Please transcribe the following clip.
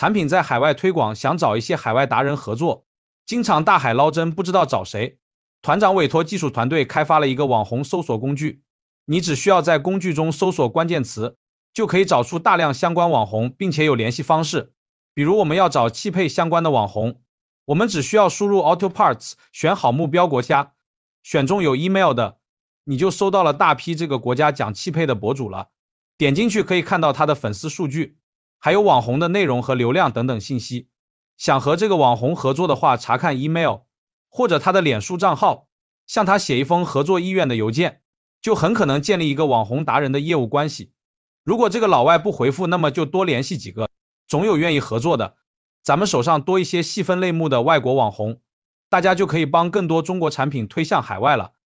产品在海外推广，想找一些海外达人合作，经常大海捞针，不知道找谁。团长委托技术团队开发了一个网红搜索工具，你只需要在工具中搜索关键词，就可以找出大量相关网红，并且有联系方式。比如我们要找汽配相关的网红，我们只需要输入 auto parts，选好目标国家，选中有 email 的，你就收到了大批这个国家讲汽配的博主了。点进去可以看到他的粉丝数据。还有网红的内容和流量等等信息，想和这个网红合作的话，查看 email 或者他的脸书账号，向他写一封合作意愿的邮件，就很可能建立一个网红达人的业务关系。如果这个老外不回复，那么就多联系几个，总有愿意合作的。咱们手上多一些细分类目的外国网红，大家就可以帮更多中国产品推向海外了。